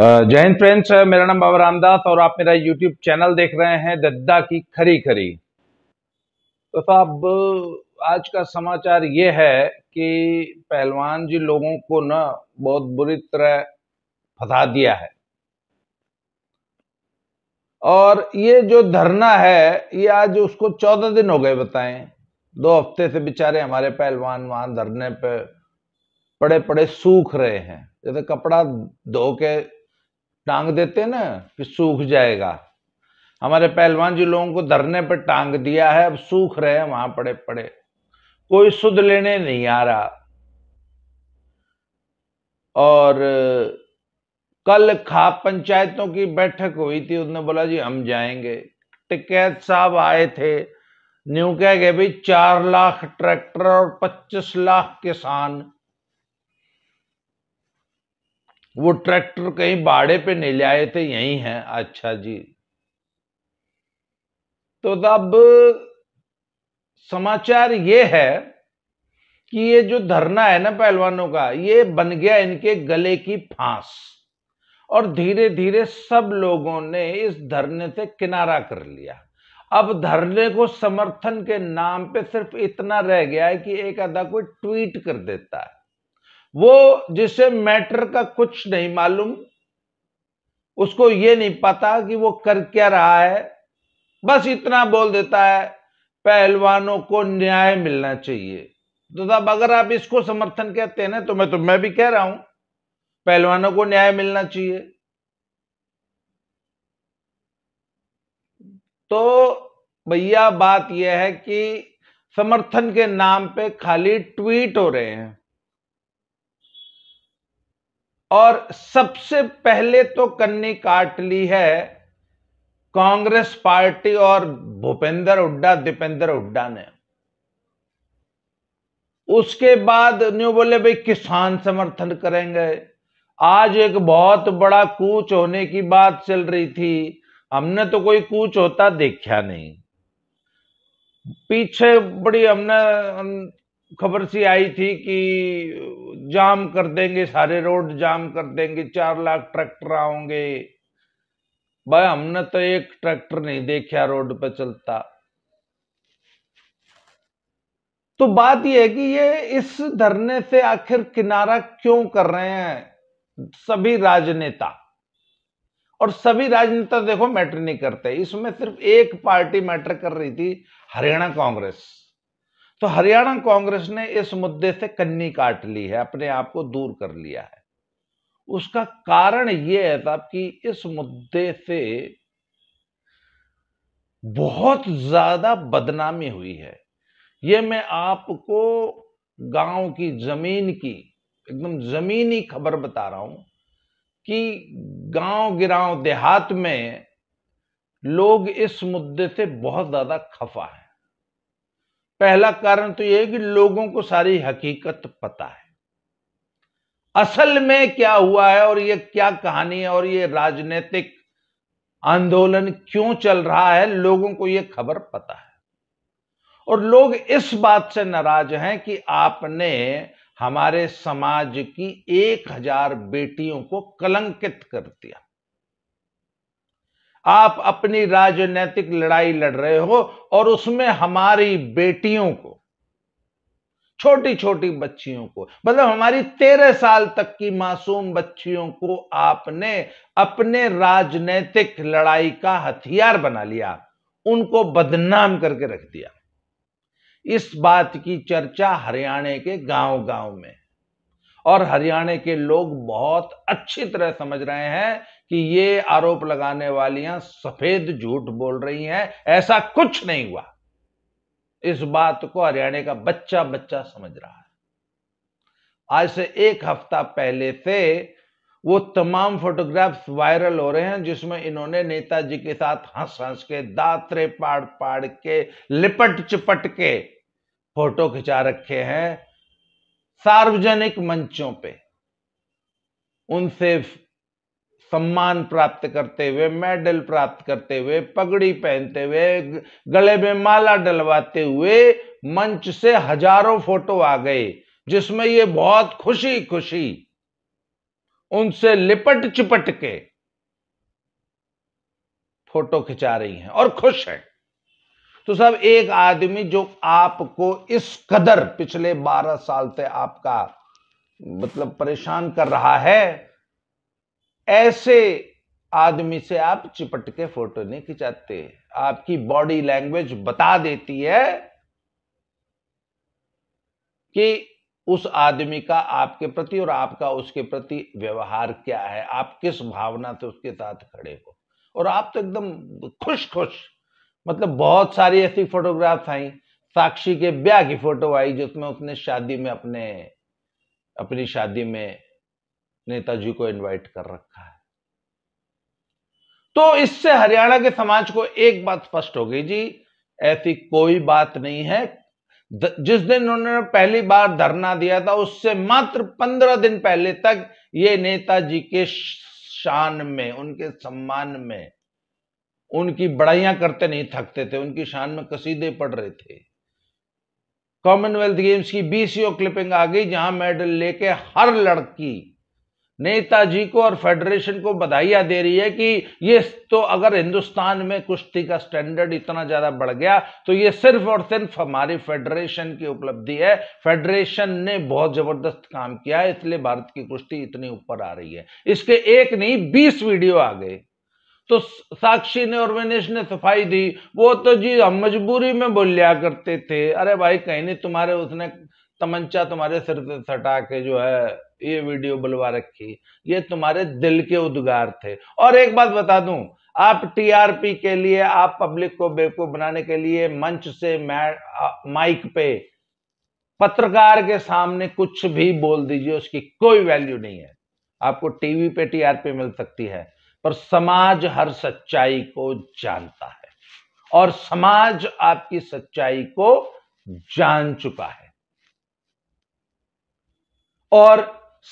जय हिंद फ्रेंड्स मेरा नाम बाबा रामदास और आप मेरा यूट्यूब चैनल देख रहे हैं दद्दा की खरी खरी तो साहब आज का समाचार ये है कि पहलवान जी लोगों को ना बहुत बुरी तरह फंसा दिया है और ये जो धरना है ये आज उसको चौदह दिन हो गए बताएं दो हफ्ते से बेचारे हमारे पहलवान वहां धरने पे पड़े पड़े सूख रहे हैं जैसे कपड़ा धो के टांग देते ना कि सूख जाएगा हमारे पहलवान जी लोगों को धरने पर टांग दिया है अब सूख रहे हैं वहां पड़े पड़े कोई सुध लेने नहीं आ रहा और कल खाप पंचायतों की बैठक हुई थी उसने बोला जी हम जाएंगे टिकैत साहब आए थे न्यू कह गए भाई चार लाख ट्रैक्टर और पच्चीस लाख किसान वो ट्रैक्टर कहीं बाड़े पे नहीं ले आए थे यही है अच्छा जी तो अब समाचार ये है कि ये जो धरना है ना पहलवानों का ये बन गया इनके गले की फांस और धीरे धीरे सब लोगों ने इस धरने से किनारा कर लिया अब धरने को समर्थन के नाम पे सिर्फ इतना रह गया है कि एक आधा कोई ट्वीट कर देता है वो जिसे मैटर का कुछ नहीं मालूम उसको ये नहीं पता कि वो कर क्या रहा है बस इतना बोल देता है पहलवानों को न्याय मिलना चाहिए तो तब अगर आप इसको समर्थन कहते हैं ना तो मैं तो मैं भी कह रहा हूं पहलवानों को न्याय मिलना चाहिए तो भैया बात यह है कि समर्थन के नाम पे खाली ट्वीट हो रहे हैं और सबसे पहले तो कन्नी काट ली है कांग्रेस पार्टी और भूपेंद्र हुड्डा दीपेंद्र हुड्डा ने उसके बाद न्यू बोले भाई किसान समर्थन करेंगे आज एक बहुत बड़ा कूच होने की बात चल रही थी हमने तो कोई कूच होता देखा नहीं पीछे बड़ी हमने खबर सी आई थी कि जाम कर देंगे सारे रोड जाम कर देंगे चार लाख ट्रैक्टर आओगे भाई हमने तो एक ट्रैक्टर नहीं देखा रोड पर चलता तो बात यह है कि ये इस धरने से आखिर किनारा क्यों कर रहे हैं सभी राजनेता और सभी राजनेता देखो मैटर नहीं करते इसमें सिर्फ एक पार्टी मैटर कर रही थी हरियाणा कांग्रेस तो हरियाणा कांग्रेस ने इस मुद्दे से कन्नी काट ली है अपने आप को दूर कर लिया है उसका कारण यह है साहब कि इस मुद्दे से बहुत ज्यादा बदनामी हुई है ये मैं आपको गांव की जमीन की एकदम जमीनी खबर बता रहा हूं कि गांव गिराव देहात में लोग इस मुद्दे से बहुत ज्यादा खफा है पहला कारण तो यह है कि लोगों को सारी हकीकत पता है असल में क्या हुआ है और ये क्या कहानी है और ये राजनीतिक आंदोलन क्यों चल रहा है लोगों को यह खबर पता है और लोग इस बात से नाराज हैं कि आपने हमारे समाज की एक हजार बेटियों को कलंकित कर दिया आप अपनी राजनीतिक लड़ाई लड़ रहे हो और उसमें हमारी बेटियों को छोटी छोटी बच्चियों को मतलब हमारी तेरह साल तक की मासूम बच्चियों को आपने अपने राजनीतिक लड़ाई का हथियार बना लिया उनको बदनाम करके रख दिया इस बात की चर्चा हरियाणा के गांव गांव में और हरियाणा के लोग बहुत अच्छी तरह समझ रहे हैं कि ये आरोप लगाने वालियां सफेद झूठ बोल रही हैं ऐसा कुछ नहीं हुआ इस बात को हरियाणा का बच्चा बच्चा समझ रहा है आज से एक हफ्ता पहले से वो तमाम फोटोग्राफ्स वायरल हो रहे हैं जिसमें इन्होंने नेताजी के साथ हंस हंस के दातरे पाड़ पाड़ के लिपट चिपट के फोटो खिंचा रखे हैं सार्वजनिक मंचों पे उनसे सम्मान प्राप्त करते हुए मेडल प्राप्त करते हुए पगड़ी पहनते हुए गले में माला डलवाते हुए मंच से हजारों फोटो आ गए जिसमें ये बहुत खुशी खुशी उनसे लिपट चिपट के फोटो खिंचा रही हैं और खुश हैं तो सब एक आदमी जो आपको इस कदर पिछले बारह साल से आपका मतलब परेशान कर रहा है ऐसे आदमी से आप चिपट के फोटो नहीं खिंचाते आपकी बॉडी लैंग्वेज बता देती है कि उस आदमी का आपके प्रति और आपका उसके प्रति व्यवहार क्या है आप किस भावना से उसके साथ खड़े हो और आप तो एकदम खुश खुश मतलब बहुत सारी ऐसी फोटोग्राफ आई साक्षी के ब्याह की फोटो आई जिसमें उसने शादी में अपने अपनी शादी में नेताजी को इनवाइट कर रखा है तो इससे हरियाणा के समाज को एक बात स्पष्ट हो गई जी ऐसी कोई बात नहीं है जिस दिन उन्होंने पहली बार धरना दिया था उससे मात्र पंद्रह दिन पहले तक ये नेताजी के शान में उनके सम्मान में उनकी बड़ाइयां करते नहीं थकते थे उनकी शान में कसीदे पड़ रहे थे कॉमनवेल्थ गेम्स की बीसीओ क्लिपिंग आ गई जहां मेडल लेके हर लड़की नेताजी को और फेडरेशन को बधाइया दे रही है कि ये तो अगर हिंदुस्तान में कुश्ती का स्टैंडर्ड इतना ज़्यादा बढ़ गया तो ये सिर्फ और सिर्फ हमारी फेडरेशन की उपलब्धि है फेडरेशन ने बहुत ज़बरदस्त काम किया है इसलिए भारत की कुश्ती इतनी ऊपर आ रही है इसके एक नहीं बीस वीडियो आ गए तो साक्षी ने और विनेश ने सफाई दी वो तो जी हम मजबूरी में बोल लिया करते थे अरे भाई कहीं नहीं तुम्हारे उसने तमंचा तुम्हारे सिर से सटा के जो है ये वीडियो बुलवा रखी ये तुम्हारे दिल के उद्गार थे और एक बात बता दूं आप टीआरपी के लिए आप पब्लिक को बेवकूफ बनाने के लिए मंच से माइक पे पत्रकार के सामने कुछ भी बोल दीजिए उसकी कोई वैल्यू नहीं है आपको टीवी पे टीआरपी मिल सकती है पर समाज हर सच्चाई को जानता है और समाज आपकी सच्चाई को जान चुका है और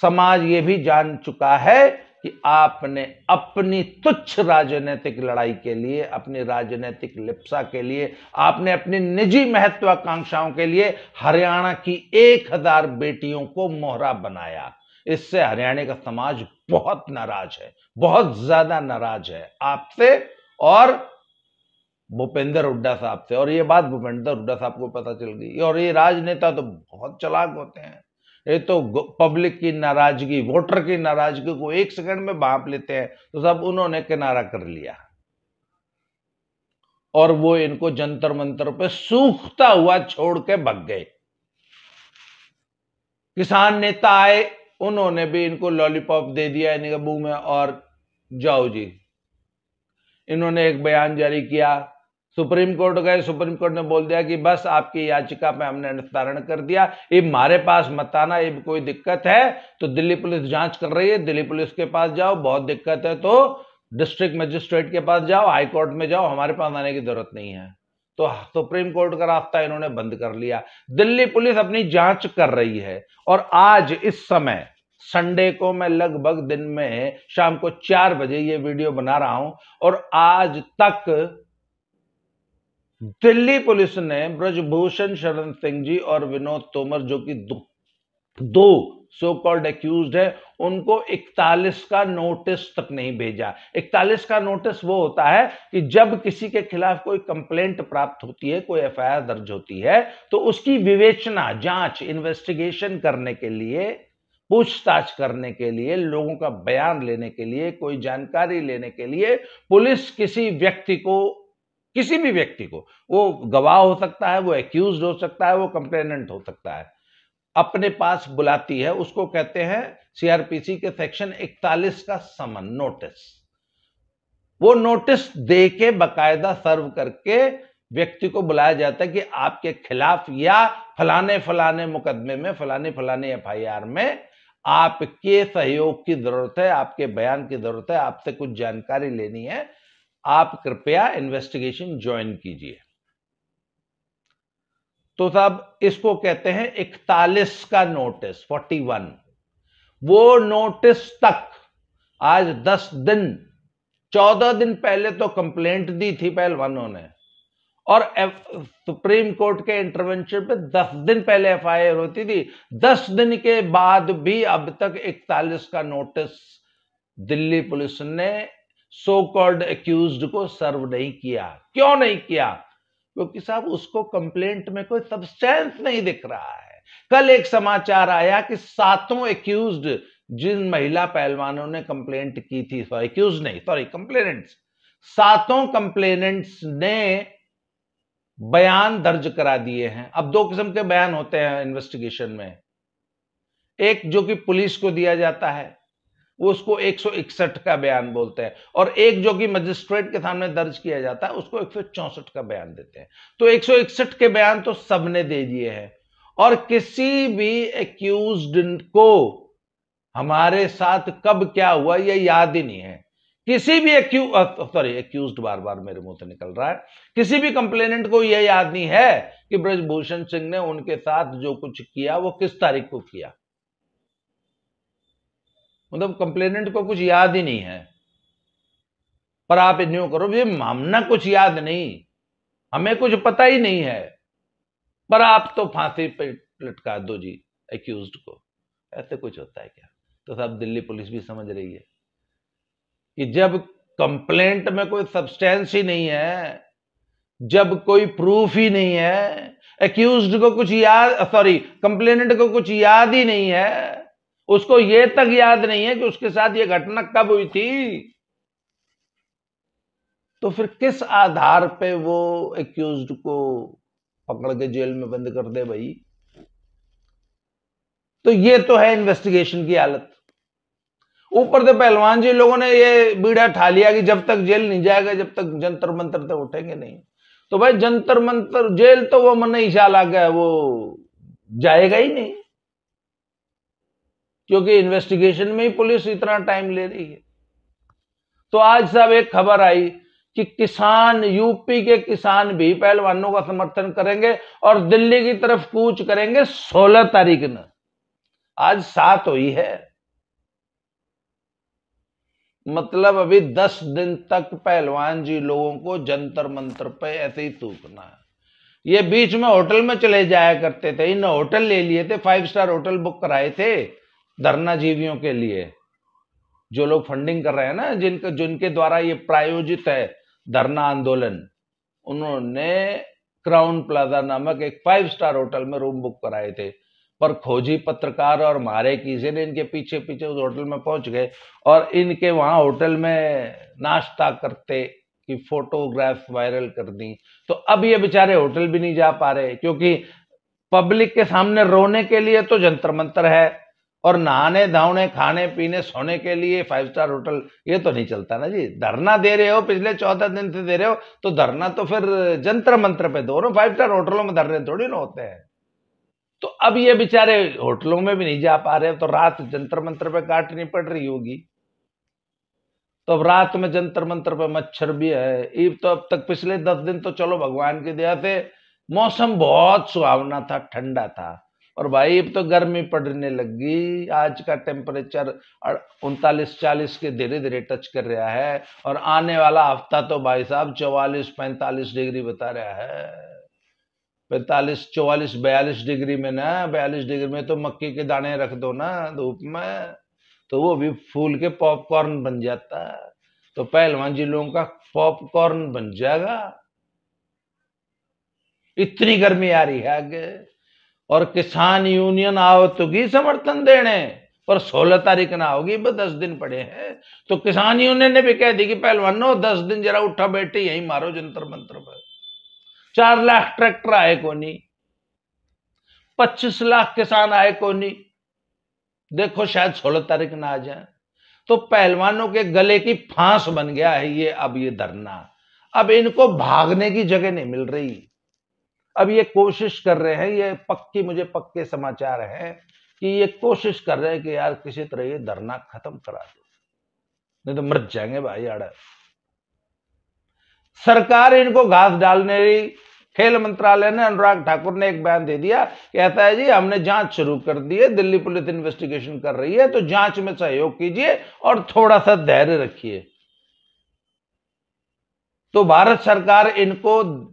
समाज ये भी जान चुका है कि आपने अपनी तुच्छ राजनीतिक लड़ाई के लिए अपनी राजनीतिक लिप्सा के लिए आपने अपनी निजी महत्वाकांक्षाओं के लिए हरियाणा की एक हजार बेटियों को मोहरा बनाया इससे हरियाणा का समाज बहुत नाराज है बहुत ज्यादा नाराज है आपसे और भूपेंद्र हुड्डा साहब से और ये बात भूपेंद्र हुड्डा साहब को पता चल गई और ये राजनेता तो बहुत चलाक होते हैं ये तो पब्लिक की नाराजगी वोटर की नाराजगी को एक सेकंड में भाप लेते हैं तो सब उन्होंने किनारा कर लिया और वो इनको जंतर मंतर पे सूखता हुआ छोड़ के भग गए किसान नेता आए उन्होंने भी इनको लॉलीपॉप दे दिया इनके मुंह में और जाओ जी इन्होंने एक बयान जारी किया सुप्रीम कोर्ट गए सुप्रीम कोर्ट ने बोल दिया कि बस आपकी याचिका में हमने निस्तारण कर दिया ये हमारे पास मत आना ये कोई दिक्कत है तो दिल्ली पुलिस जांच कर रही है दिल्ली पुलिस के पास जाओ बहुत दिक्कत है तो डिस्ट्रिक्ट मजिस्ट्रेट के पास जाओ हाई कोर्ट में जाओ हमारे पास आने की जरूरत नहीं है तो सुप्रीम कोर्ट का रास्ता इन्होंने बंद कर लिया दिल्ली पुलिस अपनी जांच कर रही है और आज इस समय संडे को मैं लगभग दिन में शाम को चार बजे ये वीडियो बना रहा हूं और आज तक दिल्ली पुलिस ने ब्रजभूषण शरण सिंह जी और विनोद तोमर जो कि दो दो सो कॉल्ड एक्यूज है उनको 41 का नोटिस तक नहीं भेजा 41 का नोटिस वो होता है कि जब किसी के खिलाफ कोई कंप्लेंट प्राप्त होती है कोई एफआईआर दर्ज होती है तो उसकी विवेचना जांच इन्वेस्टिगेशन करने के लिए पूछताछ करने के लिए लोगों का बयान लेने के लिए कोई जानकारी लेने के लिए पुलिस किसी व्यक्ति को किसी भी व्यक्ति को वो गवाह हो सकता है वो एक्यूज हो सकता है वो कंप्लेनेंट हो सकता है अपने पास बुलाती है उसको कहते हैं सीआरपीसी के सेक्शन 41 का समन नोटिस वो नोटिस दे के बाकायदा सर्व करके व्यक्ति को बुलाया जाता है कि आपके खिलाफ या फलाने फलाने मुकदमे में फलाने फलाने एफआईआर में आपके सहयोग की जरूरत है आपके बयान की जरूरत है आपसे कुछ जानकारी लेनी है आप कृपया इन्वेस्टिगेशन ज्वाइन कीजिए तो साहब इसको कहते हैं इकतालीस का नोटिस फोर्टी वन वो नोटिस तक आज दस दिन चौदह दिन पहले तो कंप्लेंट दी थी पहलवानों ने और सुप्रीम कोर्ट के इंटरवेंशन पे दस दिन पहले एफ आई आर होती थी दस दिन के बाद भी अब तक इकतालीस का नोटिस दिल्ली पुलिस ने सो कॉल्ड एक्यूज को सर्व नहीं किया क्यों नहीं किया क्योंकि साहब उसको कंप्लेंट में कोई सब्सटेंस नहीं दिख रहा है कल एक समाचार आया कि सातों एक्यूज जिन महिला पहलवानों ने कंप्लेंट की थी सॉरी एक्यूज नहीं सॉरी कंप्लेनेंट्स सातों कंप्लेनेंट्स ने बयान दर्ज करा दिए हैं अब दो किस्म के बयान होते हैं इन्वेस्टिगेशन में एक जो कि पुलिस को दिया जाता है वो उसको एक का बयान बोलते हैं और एक जो कि मजिस्ट्रेट के सामने दर्ज किया जाता है उसको एक का बयान देते हैं तो एक के बयान तो सबने दे दिए हैं और किसी भी एक्यूज को हमारे साथ कब क्या हुआ ये याद ही नहीं है किसी भी सॉरी एक्यूज बार बार मेरे मुंह से निकल रहा है किसी भी कंप्लेनेंट को यह याद नहीं है कि ब्रजभूषण सिंह ने उनके साथ जो कुछ किया वो किस तारीख को किया मतलब कंप्लेनेंट को कुछ याद ही नहीं है पर आप इन करो ये मामना कुछ याद नहीं हमें कुछ पता ही नहीं है पर आप तो फांसी पे लटका दो जी एक्यूज को ऐसे कुछ होता है क्या तो साहब दिल्ली पुलिस भी समझ रही है कि जब कंप्लेंट में कोई सब्सटेंस ही नहीं है जब कोई प्रूफ ही नहीं है एक्यूज को कुछ याद सॉरी कंप्लेनेंट को कुछ याद ही नहीं है उसको यह तक याद नहीं है कि उसके साथ यह घटना कब हुई थी तो फिर किस आधार पे वो एक्यूज को पकड़ के जेल में बंद कर दे भाई तो ये तो है इन्वेस्टिगेशन की हालत ऊपर से पहलवान जी लोगों ने ये बीड़ा ठा लिया कि जब तक जेल नहीं जाएगा जब तक जंतर मंत्र तो उठेंगे नहीं तो भाई जंतर मंत्र जेल तो वो मन चाला गया वो जाएगा ही नहीं क्योंकि इन्वेस्टिगेशन में ही पुलिस इतना टाइम ले रही है तो आज साहब एक खबर आई कि किसान यूपी के किसान भी पहलवानों का समर्थन करेंगे और दिल्ली की तरफ कूच करेंगे 16 तारीख न आज सात हुई है मतलब अभी दस दिन तक पहलवान जी लोगों को जंतर मंत्र पे ऐसे ही थूकना है ये बीच में होटल में चले जाया करते थे इन होटल ले लिए थे फाइव स्टार होटल बुक कराए थे धरना जीवियों के लिए जो लोग फंडिंग कर रहे हैं ना जिनके जिनके द्वारा ये प्रायोजित है धरना आंदोलन उन्होंने क्राउन प्लाजा नामक एक फाइव स्टार होटल में रूम बुक कराए थे पर खोजी पत्रकार और मारे किसी ने इनके पीछे पीछे उस होटल में पहुंच गए और इनके वहां होटल में नाश्ता करते की फोटोग्राफ वायरल कर दी तो अब ये बेचारे होटल भी नहीं जा पा रहे क्योंकि पब्लिक के सामने रोने के लिए तो जंतर मंत्र है और नहाने धोने खाने पीने सोने के लिए फाइव स्टार होटल ये तो नहीं चलता ना जी धरना दे रहे हो पिछले चौदह दिन से दे रहे हो तो धरना तो फिर जंत्र मंत्र पे दो रहे फाइव स्टार होटलों में धरने थोड़ी ना होते हैं तो अब ये बेचारे होटलों में भी नहीं जा पा रहे तो रात जंत्र मंत्र पे काटनी पड़ रही होगी तो अब रात में जंतर मंत्र पे मच्छर भी है ईब तो अब तक पिछले दस दिन तो चलो भगवान की दया से मौसम बहुत सुहावना था ठंडा था और भाई अब तो गर्मी पड़ने लगी आज का टेम्परेचर उनतालीस चालीस के धीरे धीरे टच कर रहा है और आने वाला हफ्ता तो भाई साहब चौवालीस पैंतालीस डिग्री बता रहा है पैंतालीस चौवालीस बयालीस डिग्री में ना बयालीस डिग्री में तो मक्के के दाने रख दो ना धूप में तो वो भी फूल के पॉपकॉर्न बन जाता है तो पहलवान जी लोगों का पॉपकॉर्न बन जाएगा इतनी गर्मी आ रही है आगे और किसान यूनियन आवतुगी तो समर्थन देने पर 16 तारीख ना होगी बस दस दिन पड़े हैं तो किसान यूनियन ने भी कह दी कि पहलवानो दस दिन जरा उठा बैठे यही मारो जंतर मंत्र पर चार लाख ट्रैक्टर आए को नहीं पच्चीस लाख किसान आए को नहीं देखो शायद सोलह तारीख ना आ जाए तो पहलवानों के गले की फांस बन गया है ये अब ये धरना अब इनको भागने की जगह नहीं मिल रही अब ये कोशिश कर रहे हैं ये पक्की मुझे पक्के समाचार हैं कि ये कोशिश कर रहे हैं कि यार किसी तरह ये धरना खत्म करा दो नहीं तो मर जाएंगे भाई यार सरकार इनको घास डालने रही खेल मंत्रालय ने अनुराग ठाकुर ने एक बयान दे दिया कहता है जी हमने जांच शुरू कर दी है दिल्ली पुलिस इन्वेस्टिगेशन कर रही है तो जांच में सहयोग कीजिए और थोड़ा सा धैर्य रखिए तो भारत सरकार इनको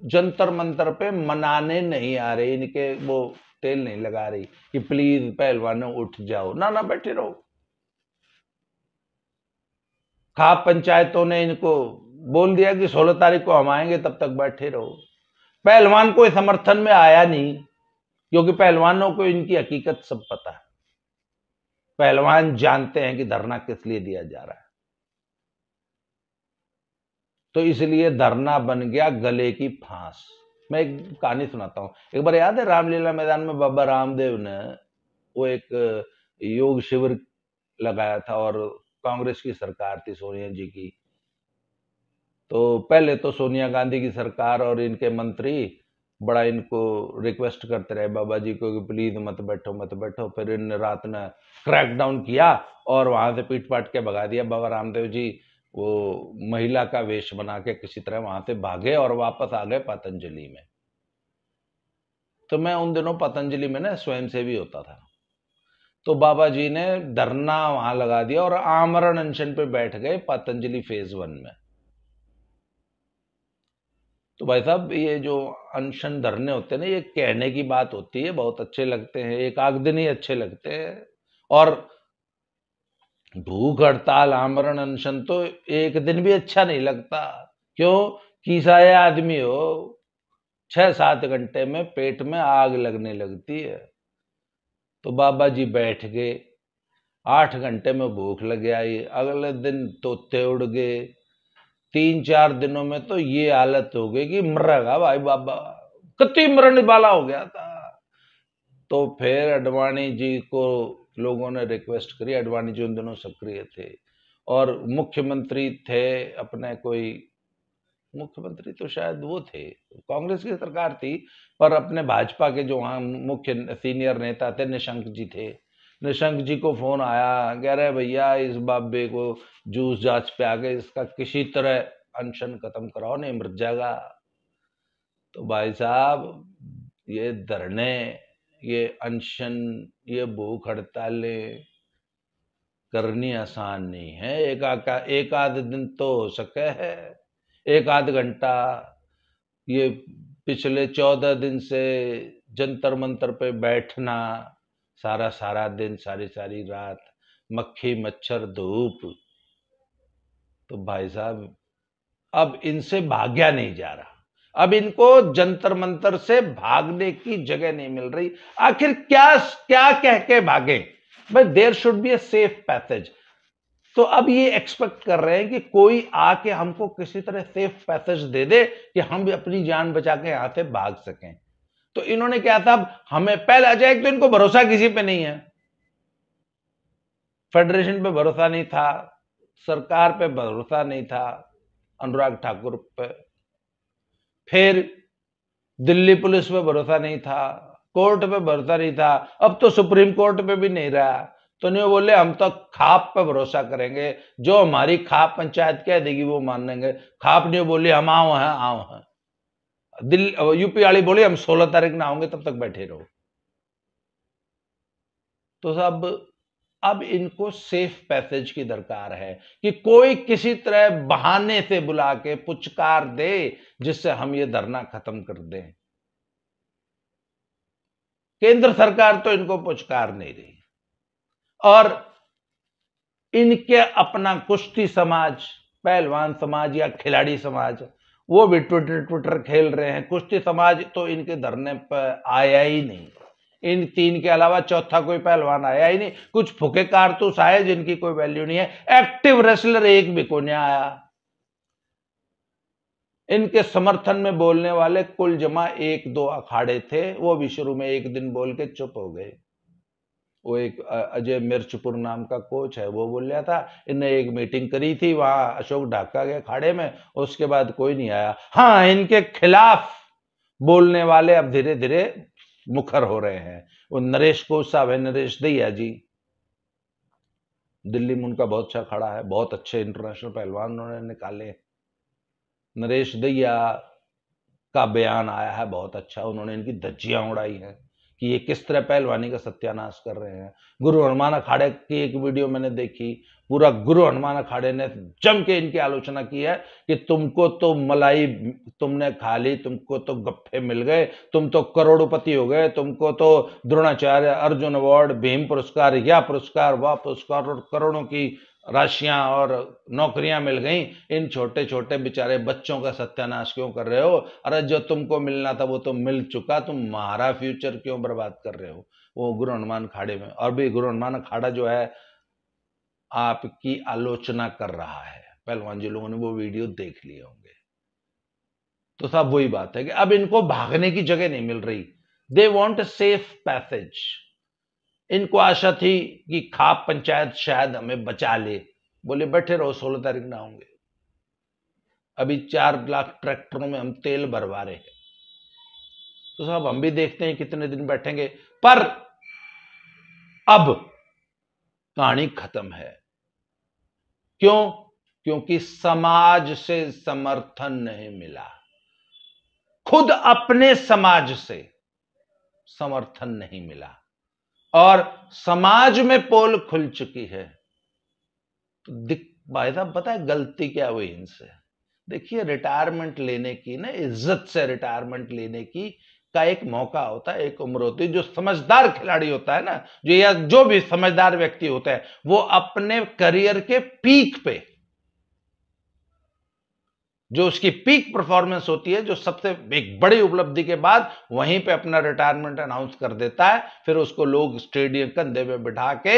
जंतर मंतर पे मनाने नहीं आ रही इनके वो तेल नहीं लगा रही कि प्लीज पहलवानों उठ जाओ ना ना बैठे रहो खाप पंचायतों ने इनको बोल दिया कि 16 तारीख को हम आएंगे तब तक बैठे रहो पहलवान कोई समर्थन में आया नहीं क्योंकि पहलवानों को इनकी हकीकत सब पता है पहलवान जानते हैं कि धरना किस लिए दिया जा रहा है तो इसलिए धरना बन गया गले की फांस मैं एक कहानी सुनाता हूँ एक बार याद है रामलीला मैदान में बाबा रामदेव ने वो एक योग शिविर लगाया था और कांग्रेस की सरकार थी सोनिया जी की तो पहले तो सोनिया गांधी की सरकार और इनके मंत्री बड़ा इनको रिक्वेस्ट करते रहे बाबा जी को कि प्लीज मत बैठो मत बैठो फिर इन रात ने क्रैक डाउन किया और वहां से पीट पाट के भगा दिया बाबा रामदेव जी वो महिला का वेश बना के किसी तरह वहां से भागे और वापस आ गए पतंजलि में तो मैं उन दिनों पतंजलि में ना स्वयं से भी होता था तो बाबा जी ने धरना वहां लगा दिया और आमरण अनशन पे बैठ गए पतंजलि फेज वन में तो भाई साहब ये जो अनशन धरने होते हैं ना ये कहने की बात होती है बहुत अच्छे लगते हैं एक आग दिन ही अच्छे लगते हैं और भूख हड़ताल आमरण अनशन तो एक दिन भी अच्छा नहीं लगता क्यों किसाए आदमी हो छह सात घंटे में पेट में आग लगने लगती है तो बाबा जी बैठ गए आठ घंटे में भूख लग आई अगले दिन तोते उड़ गए तीन चार दिनों में तो ये हालत हो गई कि मरेगा भाई बाबा कति मरने वाला हो गया था तो फिर अडवाणी जी को लोगों ने रिक्वेस्ट करी अडवाणी जी उन दिनों सक्रिय थे और मुख्यमंत्री थे अपने कोई मुख्यमंत्री तो शायद वो थे कांग्रेस की सरकार थी पर अपने भाजपा के जो वहाँ मुख्य सीनियर नेता थे निशंक जी थे निशंक जी को फोन आया कह रहे भैया इस बाबे को जूस जांच पे आ गए इसका किसी तरह अनशन खत्म कराओ नहीं मर जाएगा तो भाई साहब ये धरने ये अनशन ये भूख हड़तालें करनी आसान नहीं है एक आका एक आध दिन तो हो सके है एक आध घंटा ये पिछले चौदह दिन से जंतर मंतर पे बैठना सारा सारा दिन सारी सारी रात मक्खी मच्छर धूप तो भाई साहब अब इनसे भाग्या नहीं जा रहा अब इनको जंतर मंतर से भागने की जगह नहीं मिल रही आखिर क्या क्या कह के भागे भाई there should be a safe passage तो अब ये एक्सपेक्ट कर रहे हैं कि कोई आके हमको किसी तरह सेफ पैसेज दे दे कि हम भी अपनी जान बचा के यहां से भाग सकें तो इन्होंने क्या था हमें पहले आ अच्छा, जाए तो इनको भरोसा किसी पे नहीं है फेडरेशन पे भरोसा नहीं था सरकार पे भरोसा नहीं था अनुराग ठाकुर पे फिर दिल्ली पुलिस पे भरोसा नहीं था कोर्ट पे भरोसा नहीं था अब तो सुप्रीम कोर्ट पे भी नहीं रहा तो नहीं बोले हम तो खाप पे भरोसा करेंगे जो हमारी खाप पंचायत कह देगी वो मान लेंगे खाप नहीं बोली हम आओ हैं आओ हैं दिल्ली यूपी वाली बोली हम सोलह तारीख ना आओगे तब तक बैठे रहो तो सब अब इनको सेफ पैसेज की दरकार है कि कोई किसी तरह बहाने से बुला के पुचकार दे जिससे हम ये धरना खत्म कर दें केंद्र सरकार तो इनको पुचकार नहीं रही और इनके अपना कुश्ती समाज पहलवान समाज या खिलाड़ी समाज वो भी ट्विटर ट्विटर खेल रहे हैं कुश्ती समाज तो इनके धरने पर आया ही नहीं इन तीन के अलावा चौथा कोई पहलवान आया ही नहीं कुछ फुके कारतूस आए जिनकी कोई वैल्यू नहीं है एक्टिव रेसलर एक भी को नहीं आया इनके समर्थन में बोलने वाले कुल जमा एक दो अखाड़े थे वो भी शुरू में एक दिन बोल के चुप हो गए वो एक अजय मिर्चपुर नाम का कोच है वो बोल रहा था इनने एक मीटिंग करी थी वहां अशोक ढाका के अखाड़े में उसके बाद कोई नहीं आया हाँ इनके खिलाफ बोलने वाले अब धीरे धीरे मुखर हो रहे हैं वो नरेश को साहब है नरेश दैया जी दिल्ली में उनका बहुत अच्छा खड़ा है बहुत अच्छे इंटरनेशनल पहलवान उन्होंने निकाले नरेश दैया का बयान आया है बहुत अच्छा उन्होंने इनकी धज्जियां उड़ाई हैं कि ये किस तरह पहलवानी का सत्यानाश कर रहे हैं गुरु हनुमान अखाड़े की एक वीडियो मैंने देखी पूरा गुरु हनुमान अखाड़े ने जम के इनकी आलोचना की है कि तुमको तो मलाई तुमने खा ली तुमको तो गप्फे मिल गए तुम तो करोड़पति हो गए तुमको तो द्रोणाचार्य अर्जुन अवार्ड भीम पुरस्कार या पुरस्कार वह पुरस्कार और करोड़ों की राशियां और नौकरियां मिल गई इन छोटे छोटे बेचारे बच्चों का सत्यानाश क्यों कर रहे हो अरे जो तुमको मिलना था वो तो मिल चुका तुम हमारा फ्यूचर क्यों बर्बाद कर रहे हो वो गुरु हनुमान खाड़े में और भी गुरु हनुमान अखाड़ा जो है आपकी आलोचना कर रहा है पहलवान जी लोगों ने वो वीडियो देख लिए होंगे तो साहब वही बात है कि अब इनको भागने की जगह नहीं मिल रही they want a safe passage इनको आशा थी कि खाप पंचायत शायद हमें बचा ले बोले बैठे रहो सोलह तारीख ना होंगे अभी चार लाख ट्रैक्टरों में हम तेल भरवा रहे हैं तो साहब हम भी देखते हैं कितने दिन बैठेंगे पर अब कहानी खत्म है क्यों क्योंकि समाज से समर्थन नहीं मिला खुद अपने समाज से समर्थन नहीं मिला और समाज में पोल खुल चुकी है तो दिक भाई साहब बताए गलती क्या हुई इनसे देखिए रिटायरमेंट लेने की ना इज्जत से रिटायरमेंट लेने की का एक मौका होता है एक उम्र होती है जो समझदार खिलाड़ी होता है ना जो या जो भी समझदार व्यक्ति होता है वो अपने करियर के पीक पे जो उसकी पीक परफॉर्मेंस होती है जो सबसे एक बड़ी उपलब्धि के बाद वहीं पे अपना रिटायरमेंट अनाउंस कर देता है फिर उसको लोग स्टेडियम कंधे पे बिठा के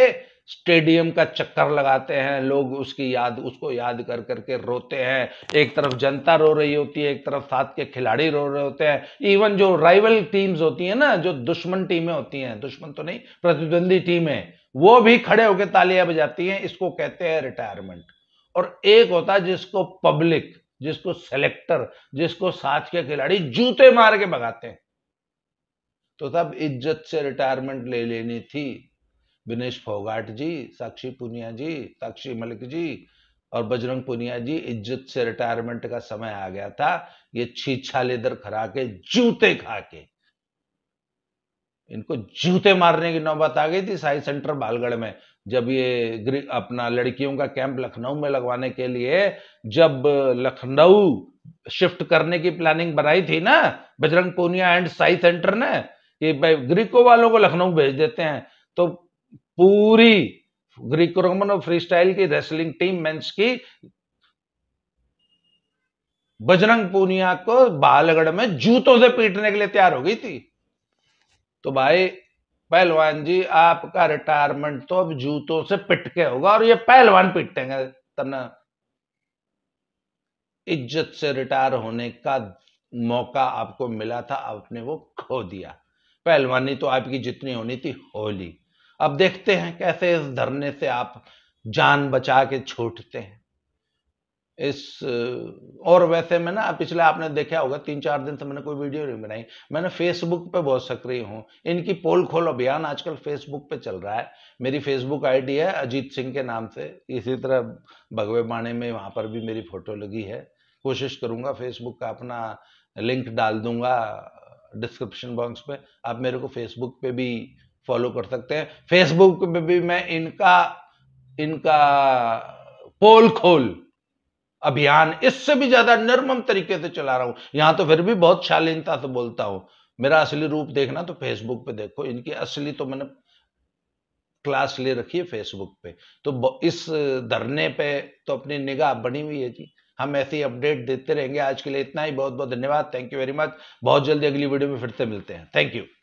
स्टेडियम का चक्कर लगाते हैं लोग उसकी याद उसको याद कर करके रोते हैं एक तरफ जनता रो रही होती है एक तरफ साथ के खिलाड़ी रो रहे होते हैं इवन जो राइवल टीम्स होती हैं ना जो दुश्मन टीमें होती हैं दुश्मन तो नहीं प्रतिद्वंदी टीमें वो भी खड़े होकर तालियां बजाती हैं इसको कहते हैं रिटायरमेंट और एक होता है जिसको पब्लिक जिसको सेलेक्टर जिसको साथ के खिलाड़ी जूते मार के भगाते हैं तो तब इज्जत से रिटायरमेंट ले लेनी थी विनेश फोगाट जी साक्षी पुनिया जी साक्षी मलिक जी और बजरंग पुनिया जी इज्जत से रिटायरमेंट का समय आ गया था ये छीछा लेदर खरा के जूते खा के इनको जूते मारने की नौबत आ गई थी साई सेंटर बालगढ़ में जब ये अपना लड़कियों का कैंप लखनऊ में लगवाने के लिए जब लखनऊ शिफ्ट करने की प्लानिंग बनाई थी ना Bajrang Punia and SAI centre ने कि ग्रीको वालों को लखनऊ भेज देते हैं तो पूरी ग्रीक रोमन और फ्री स्टाइल की रेसलिंग टीम मेंस की बजरंग पूनिया को बालगढ़ में जूतों से पीटने के लिए तैयार हो गई थी तो भाई पहलवान जी आपका रिटायरमेंट तो अब जूतों से पिटके होगा और ये पहलवान पिटेंगे तना इज्जत से रिटायर होने का मौका आपको मिला था आपने वो खो दिया पहलवानी तो आपकी जितनी होनी थी होली अब देखते हैं कैसे इस धरने से आप जान बचा के छूटते हैं इस और वैसे मैं ना पिछले आपने देखा होगा तीन चार दिन से मैंने कोई वीडियो नहीं बनाई मैंने फेसबुक पे बहुत सक्रिय हूँ इनकी पोल खोल अभियान आजकल फेसबुक पे चल रहा है मेरी फेसबुक आईडी है अजीत सिंह के नाम से इसी तरह भगवे बाणे में वहाँ पर भी मेरी फोटो लगी है कोशिश करूँगा फेसबुक का अपना लिंक डाल दूंगा डिस्क्रिप्शन बॉक्स में आप मेरे को फेसबुक पे भी फॉलो कर सकते हैं फेसबुक पे भी मैं इनका इनका पोल खोल अभियान इससे भी ज्यादा निर्मम तरीके से चला रहा हूं यहां तो फिर भी बहुत शालीनता से तो बोलता हूं मेरा असली रूप देखना तो फेसबुक पे देखो इनकी असली तो मैंने क्लास ले रखी है फेसबुक पे तो इस धरने पे तो अपनी निगाह बनी हुई है जी हम ऐसे ही अपडेट देते रहेंगे आज के लिए इतना ही बहुत बहुत धन्यवाद थैंक यू वेरी मच बहुत जल्दी अगली वीडियो में फिर से मिलते हैं थैंक यू